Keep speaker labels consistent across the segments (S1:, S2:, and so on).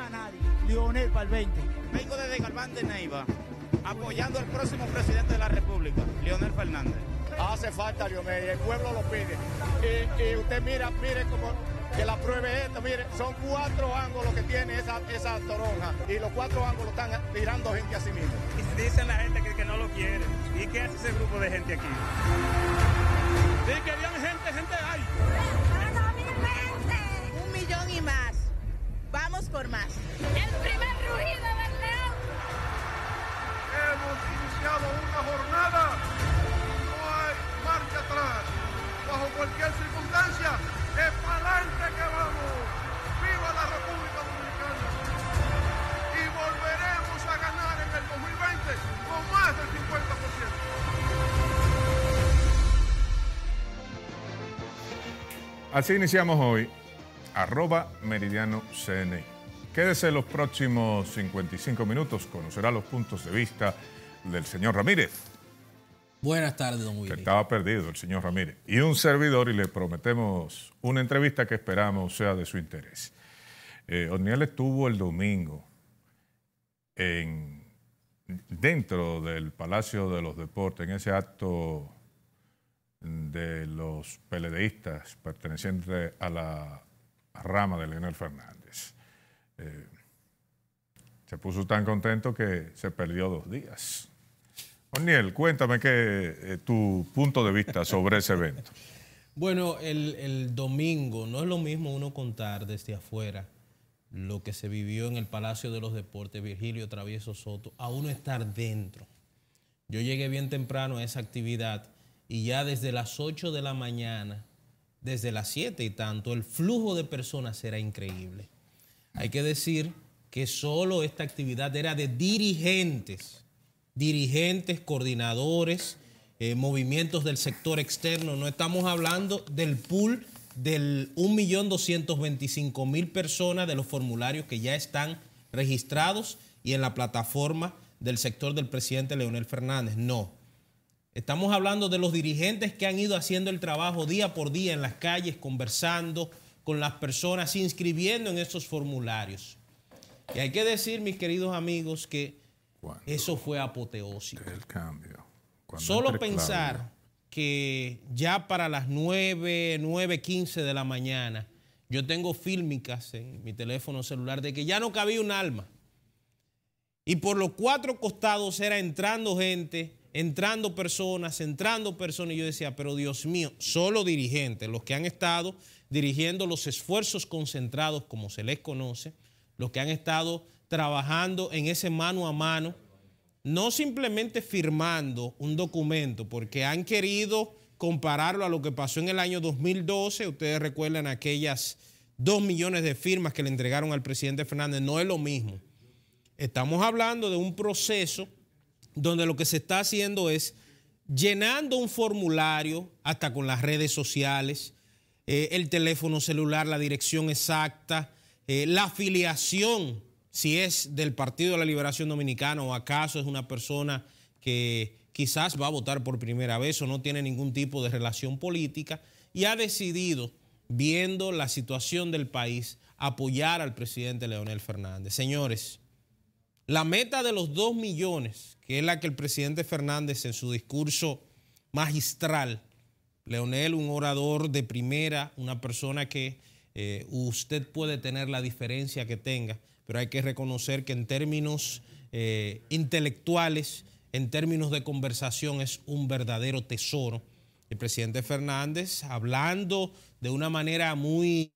S1: hay nadie. Lionel para 20. Vengo desde Galván de Neiva, apoyando al próximo presidente de la República, Leonel Fernández. Hace falta, Lionel, el pueblo lo pide. Y, usted mira, mire como que la pruebe esto, mire, son cuatro ángulos que tiene esa, esa toronja y los cuatro ángulos están tirando gente a sí mismo. Y dicen la gente que, no lo quiere. ¿Y qué hace ese grupo de gente aquí? Sí, querían gente, gente
S2: El primer ruido, del león. Hemos iniciado una jornada. No hay marcha atrás. Bajo cualquier circunstancia, es para adelante que vamos. ¡Viva la República Dominicana! Y volveremos a ganar en el 2020 con más del 50%. Así iniciamos hoy, arroba meridiano CNI. Quédese los próximos 55 minutos, conocerá los puntos de vista del señor Ramírez. Buenas tardes, don Willy. Que estaba perdido el señor Ramírez. Y un servidor, y le prometemos una entrevista que esperamos sea de su interés. Eh, estuvo el domingo dentro del Palacio de los Deportes, en ese acto de los peledeístas pertenecientes a la rama de Leonel Fernández. Eh, se puso tan contento que se perdió dos días. Oniel, cuéntame eh, tu punto de vista sobre ese evento.
S1: Bueno, el, el, domingo no es lo mismo uno contar desde afuera lo que se vivió en el Palacio de los Deportes Virgilio Travieso Soto, a uno estar dentro. Yo llegué bien temprano a esa actividad y ya desde las 8 de la mañana, desde las 7 y tanto, el flujo de personas era increíble. Hay que decir que solo esta actividad era de dirigentes, dirigentes, coordinadores, eh, movimientos del sector externo. No estamos hablando del pool del 1.225.000 personas de los formularios que ya están registrados y en la plataforma del sector del presidente Leonel Fernández. No. Estamos hablando de los dirigentes que han ido haciendo el trabajo día por día en las calles, conversando, con las personas inscribiendo en esos formularios. Y hay que decir, mis queridos amigos, que eso fue apoteósico. El cambio. Solo pensar que ya para las 9, 9, 15 de la mañana, yo tengo fílmicas en mi teléfono celular de que ya no cabía un alma. Y por los cuatro costados era entrando gente entrando personas, entrando personas, y yo decía, pero Dios mío, solo dirigentes, los que han estado dirigiendo los esfuerzos concentrados, como se les conoce, los que han estado trabajando en ese mano a mano, no simplemente firmando un documento, porque han querido compararlo a lo que pasó en el año 2012, ustedes recuerdan aquellas dos millones de firmas que le entregaron al presidente Fernández, no es lo mismo. Estamos hablando de un proceso donde lo que se está haciendo es llenando un formulario, hasta con las redes sociales, eh, el teléfono celular, la dirección exacta, eh, la afiliación, si es del Partido de la Liberación Dominicana o acaso es una persona que quizás va a votar por primera vez o no tiene ningún tipo de relación política y ha decidido, viendo la situación del país, apoyar al presidente Leonel Fernández. Señores, la meta de los 2 millones es la que el presidente Fernández en su discurso magistral, Leonel, un orador de primera, una persona que eh, usted puede tener la diferencia que tenga, pero hay que reconocer que en términos eh, intelectuales, en términos de conversación, es un verdadero tesoro. El presidente Fernández, hablando de una manera muy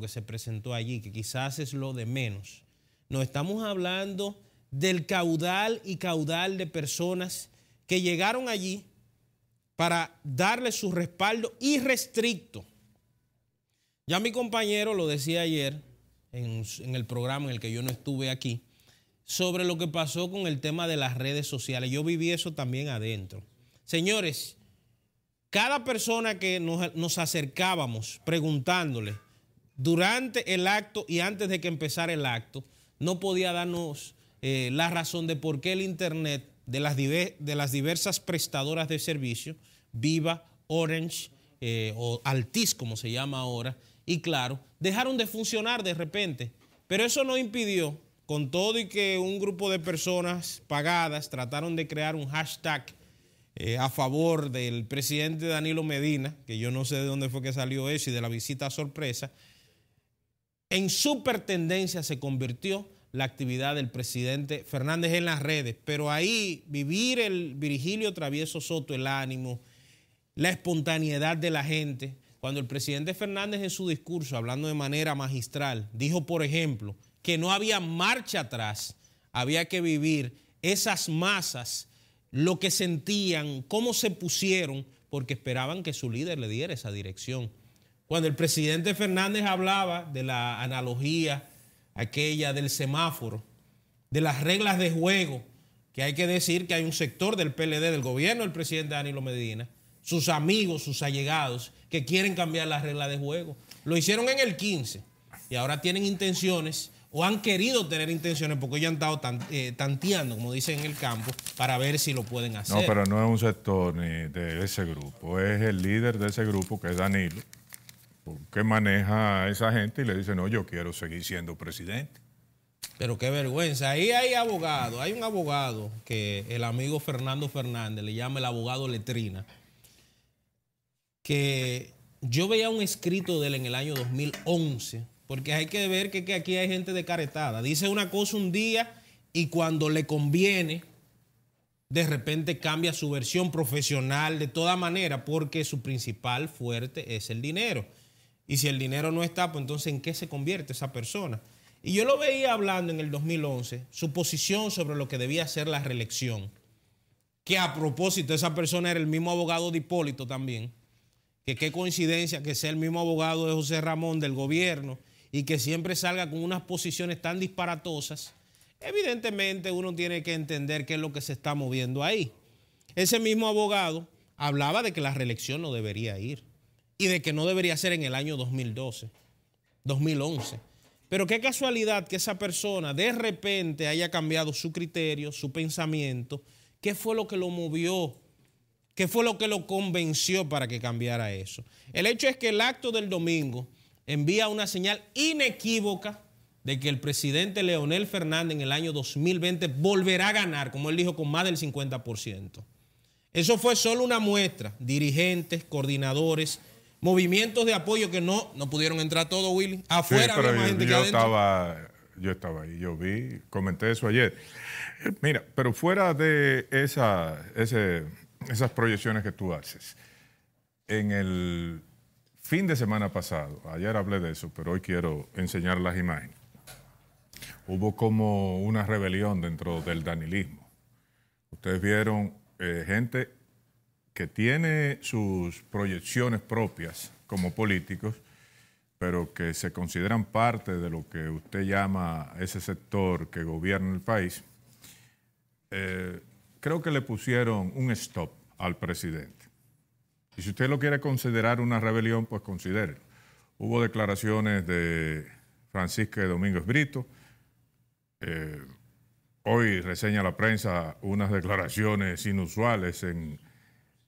S1: que se presentó allí, que quizás es lo de menos. No estamos hablando del caudal y caudal de personas que llegaron allí para darle su respaldo irrestricto. Ya mi compañero lo decía ayer en, el programa en el que yo no estuve aquí, sobre lo que pasó con el tema de las redes sociales. Yo viví eso también adentro. Señores, cada persona que nos acercábamos preguntándole, durante el acto y antes de que empezara el acto, no podía darnos eh, la razón de por qué el Internet de las, diversas prestadoras de servicio, Viva, Orange eh, o Altis, como se llama ahora, y claro, dejaron de funcionar de repente. Pero eso no impidió, con todo y que un grupo de personas pagadas trataron de crear un hashtag eh, a favor del presidente Danilo Medina, que yo no sé de dónde fue que salió eso y de la visita sorpresa, en supertendencia tendencia se convirtió la actividad del presidente Fernández en las redes, pero ahí vivir el Virgilio Travieso Soto, el ánimo, la espontaneidad de la gente. Cuando el presidente Fernández en su discurso, hablando de manera magistral, dijo, por ejemplo, que no había marcha atrás, había que vivir esas masas, lo que sentían, cómo se pusieron, porque esperaban que su líder le diera esa dirección. Cuando el presidente Fernández hablaba de la analogía aquella del semáforo, de las reglas de juego, que hay que decir que hay un sector del PLD, del gobierno del presidente Danilo Medina, sus amigos, sus allegados, que quieren cambiar las reglas de juego. Lo hicieron en el 15 y ahora tienen intenciones o han querido tener intenciones porque ellos han estado eh, tanteando, como dicen en el campo, para ver si lo pueden hacer. No, pero no
S2: es un sector de ese grupo, es el líder de ese grupo que es Danilo que maneja a esa gente y le dice, no, yo quiero seguir siendo presidente. Pero qué vergüenza. Ahí hay abogado, hay un abogado que el amigo
S1: Fernando Fernández le llama el abogado letrina, que yo veía un escrito de él en el año 2011, porque hay que ver que, que aquí hay gente de caretada. Dice una cosa un día y cuando le conviene, de repente cambia su versión profesional de toda manera, porque su principal fuerte es el dinero. Y si el dinero no está, pues entonces ¿en qué se convierte esa persona? Y yo lo veía hablando en el 2011, su posición sobre lo que debía ser la reelección. Que a propósito, esa persona era el mismo abogado de Hipólito también. Que qué coincidencia que sea el mismo abogado de José Ramón del gobierno y que siempre salga con unas posiciones tan disparatosas. Evidentemente uno tiene que entender qué es lo que se está moviendo ahí. Ese mismo abogado hablaba de que la reelección no debería ir y de que no debería ser en el año 2012, 2011. Pero qué casualidad que esa persona de repente haya cambiado su criterio, su pensamiento, qué fue lo que lo movió, qué fue lo que lo convenció para que cambiara eso. El hecho es que el acto del domingo envía una señal inequívoca de que el presidente Leonel Fernández en el año 2020 volverá a ganar, como él dijo, con más del 50%. Eso fue solo una muestra, dirigentes, coordinadores,
S2: movimientos de apoyo que no, no pudieron entrar todos, Willy. Afuera había más yo, Estaba, yo estaba ahí, yo vi, comenté eso ayer. Eh, mira, pero fuera de esa, esas proyecciones que tú haces, en el fin de semana pasado, ayer hablé de eso, pero hoy quiero enseñar las imágenes. Hubo como una rebelión dentro del danilismo. Ustedes vieron eh, gente que tiene sus proyecciones propias como políticos, pero que se consideran parte de lo que usted llama ese sector que gobierna el país, eh, creo que le pusieron un stop al presidente. Y si usted lo quiere considerar una rebelión, pues considere, Hubo declaraciones de Francisco Domínguez Brito. Eh, hoy reseña la prensa unas declaraciones inusuales en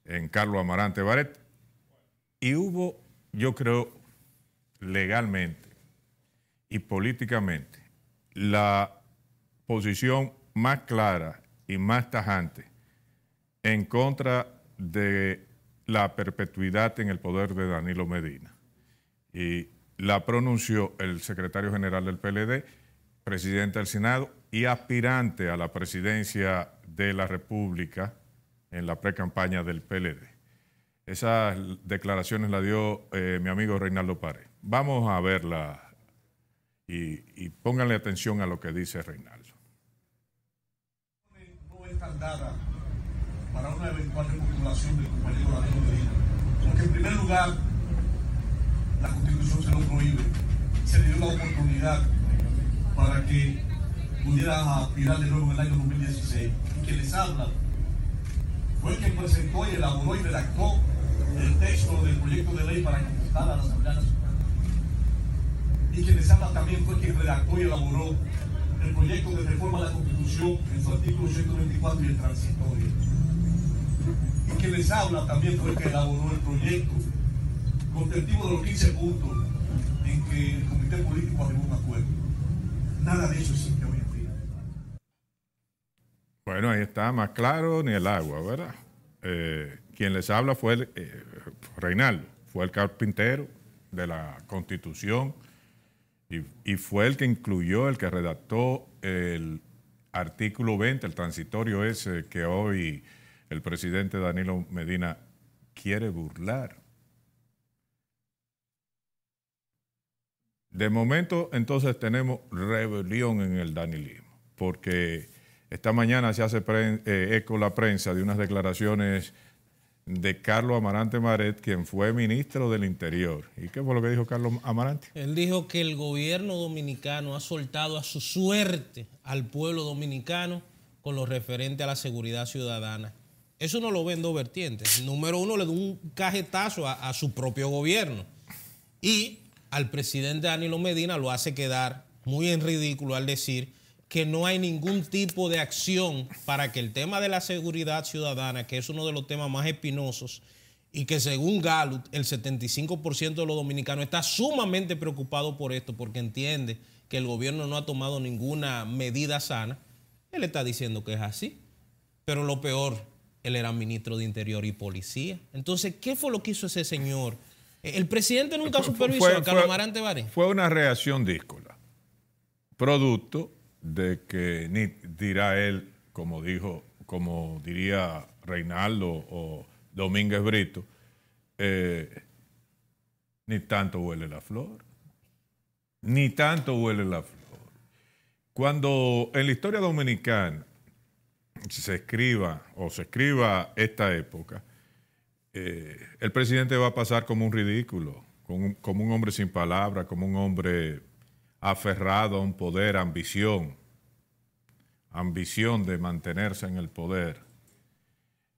S2: en Carlos Amarante Baret. Y hubo, yo creo, legalmente y políticamente, la posición más clara y más tajante en contra de la perpetuidad en el poder de Danilo Medina. Y la pronunció el secretario general del PLD, presidente del Senado y aspirante a la presidencia de la República, en la pre-campaña del PLD. Esas declaraciones las dio eh, mi amigo Reinaldo Párez. Vamos a verla y, pónganle atención a lo que dice Reinaldo. No están dadas
S1: para una eventual recuperación del compañero Danilo Porque en primer lugar,
S2: la constitución se lo prohíbe. Se dio la oportunidad para que pudiera aspirar de nuevo en el año 2016. Y que les habla fue el que presentó y elaboró y redactó el texto del proyecto de ley para conquistar a la Asamblea Nacional. Y quien les habla también fue quien redactó y elaboró
S1: el proyecto de reforma a la Constitución en su artículo 124 y el transitorio.
S2: Y quien les habla también fue que elaboró el proyecto contentivo de los 15 puntos en que el Comité Político arribó un acuerdo. Nada de eso es bueno, ahí está, más claro ni el agua, ¿verdad? Eh, quien les habla fue eh, Reinaldo, fue el carpintero de la Constitución y, y, fue el que incluyó, el que redactó el artículo 20, el transitorio ese que hoy el presidente Danilo Medina quiere burlar. De momento entonces tenemos rebelión en el danilismo, porque esta mañana se hace eh, eco la prensa de unas declaraciones de Carlos Amarante Maret, quien fue ministro del Interior. ¿Y qué fue lo que dijo Carlos Amarante?
S1: Él dijo que el gobierno dominicano ha soltado a su suerte al pueblo dominicano con lo referente a la seguridad ciudadana. Eso no lo ven dos vertientes. Número uno, le da un cajetazo a, a su propio gobierno. Y al presidente Danilo Medina lo hace quedar muy en ridículo al decir que no hay ningún tipo de acción para que el tema de la seguridad ciudadana, que es uno de los temas más espinosos y que según Gallup el 75% de los dominicanos está sumamente preocupado por esto porque entiende que el gobierno no ha tomado ninguna medida sana, él está diciendo que es así. Pero lo peor, él era ministro de Interior y Policía. Entonces, ¿qué fue lo que hizo ese señor? El presidente nunca supervisó a Carlos
S2: Fue una reacción díscola, producto de que ni dirá él, como dijo, como diría Reinaldo o Domínguez Brito, eh, ni tanto huele la flor, ni tanto huele la flor. Cuando en la historia dominicana se escriba o se escriba esta época, eh, el presidente va a pasar como un ridículo, como un hombre sin palabras, como un hombre aferrado a un poder, ambición, ambición de mantenerse en el poder,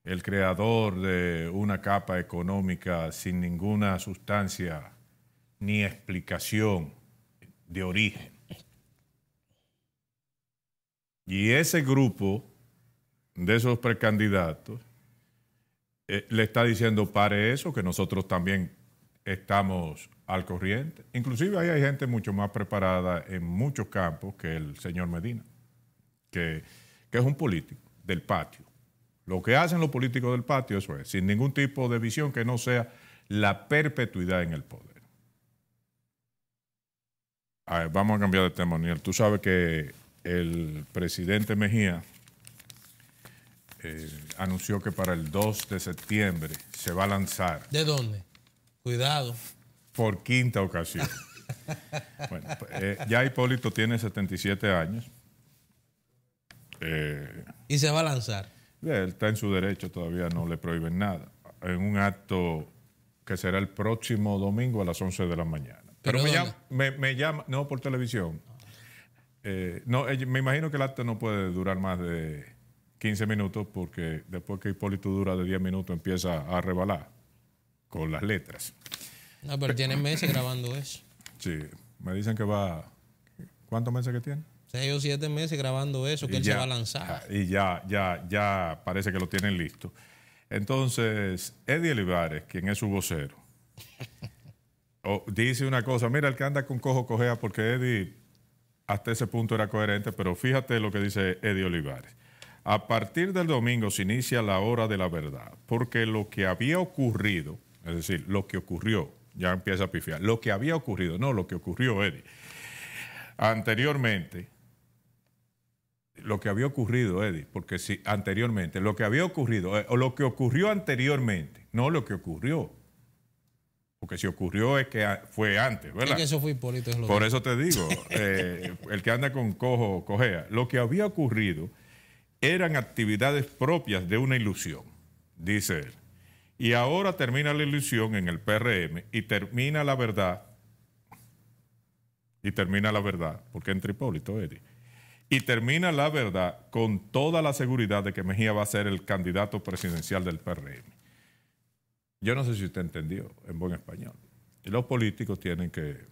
S2: el creador de una capa económica sin ninguna sustancia ni explicación de origen. Y ese grupo de esos precandidatos eh, le está diciendo, pare eso, que nosotros también estamos al corriente. Inclusive ahí hay gente mucho más preparada en muchos campos que el señor Medina, que, es un político del patio. Lo que hacen los políticos del patio, eso es, sin ningún tipo de visión que no sea la perpetuidad en el poder. vamos a cambiar de tema, Daniel. Tú sabes que el presidente Mejía eh, anunció que para el 2 de septiembre se va a lanzar.
S1: ¿De dónde? Cuidado.
S2: Por quinta ocasión. bueno, eh, ya Hipólito tiene 77 años. Eh, y se va a lanzar. Él está en su derecho, todavía no le prohíben nada. En un acto que será el próximo domingo a las 11 de la mañana. Pero, me, llama, no por televisión. Eh, no, me imagino que el acto no puede durar más de 15 minutos porque después que Hipólito dura de 10 minutos empieza a rebalar con las letras. No, pero tiene meses grabando eso. Sí, me dicen que va. ¿Cuántos meses que tiene? Seis o siete meses grabando eso, que él se va a lanzar. Ah, y ya, ya, ya parece que lo tienen listo. Entonces, Eddie Olivares, quien es su vocero, dice una cosa: mira, el que anda con cojo cojea, porque Eddie hasta ese punto era coherente, pero fíjate lo que dice Eddie Olivares. A partir del domingo se inicia la hora de la verdad, porque lo que había ocurrido es decir, lo que ocurrió, ya empieza a pifiar. Lo que había ocurrido, no, lo que ocurrió, Eddie. Anteriormente, lo que había ocurrido, Eddie, porque si anteriormente, lo que había ocurrido, eh, o lo que ocurrió anteriormente, no lo que ocurrió. Porque si ocurrió es que fue antes, ¿verdad? eso
S1: fue Por eso
S2: te digo, eh, el que anda con cojo cojea, lo que había ocurrido eran actividades propias de una ilusión, dice él. Y ahora termina la ilusión en el PRM y termina la verdad. Y termina la verdad, porque en Hipólito, Eddie. Y termina la verdad con toda la seguridad de que Mejía va a ser el candidato presidencial del PRM. Yo no sé si usted entendió en buen español. Y los políticos tienen que,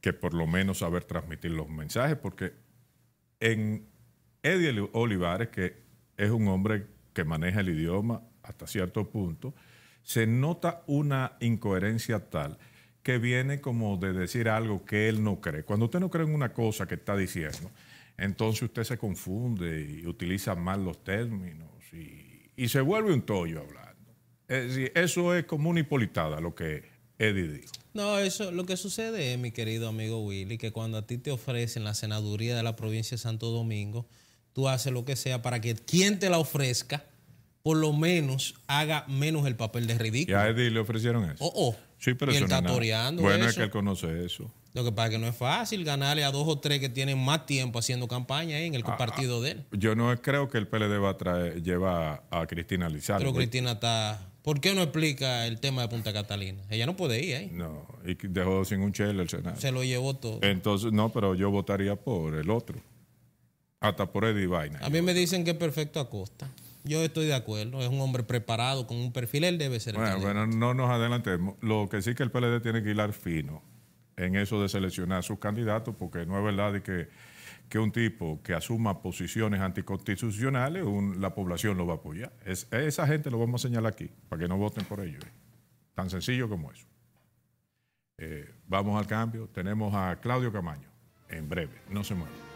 S2: que por lo menos saber transmitir los mensajes, porque en Eddie Olivares, que es un hombre que maneja el idioma hasta cierto punto, se nota una incoherencia tal que viene como de decir algo que él no cree. Cuando usted no cree en una cosa que está diciendo, entonces usted se confunde y utiliza mal los términos y, se vuelve un tollo hablando. Es decir, eso es como una hipolitada lo que Eddie dijo.
S1: No, eso lo que sucede es, mi querido amigo Willy, que cuando a ti te ofrecen la senaduría de la provincia de Santo Domingo, tú haces lo que sea para que quien te la ofrezca por lo menos haga menos el papel de ridículo. Ya a Eddie le
S2: ofrecieron eso. Oh, oh. Sí, pero y está Bueno, es que él conoce eso.
S1: Lo que pasa es que no es fácil ganarle a dos o tres que tienen más tiempo haciendo campaña ahí en el ah, partido ah, de él.
S2: Yo no creo que el PLD va a traer, lleva a Cristina Lizardo. Pero Cristina
S1: está... ¿Por qué no explica el tema de Punta Catalina?
S2: Ella no puede ir ahí. No, y dejó sin un chel el Senado. Se
S1: lo llevó todo.
S2: Entonces, no, pero yo votaría por el otro. Hasta por Eddie Vaina. A mí me dicen que es
S1: perfecto Acosta. Yo estoy de acuerdo. Es un hombre preparado, con un perfil. Él debe ser bueno,
S2: Bueno, no nos adelantemos. Lo que sí que el PLD tiene que hilar fino en eso de seleccionar a sus candidatos, porque no es verdad de que, un tipo que asuma posiciones anticonstitucionales, la población lo va a apoyar. Es, esa gente lo vamos a señalar aquí, para que no voten por ellos. Eh. Tan sencillo como eso. Eh, vamos al cambio. Tenemos a Claudio Camaño en breve. No se muevan.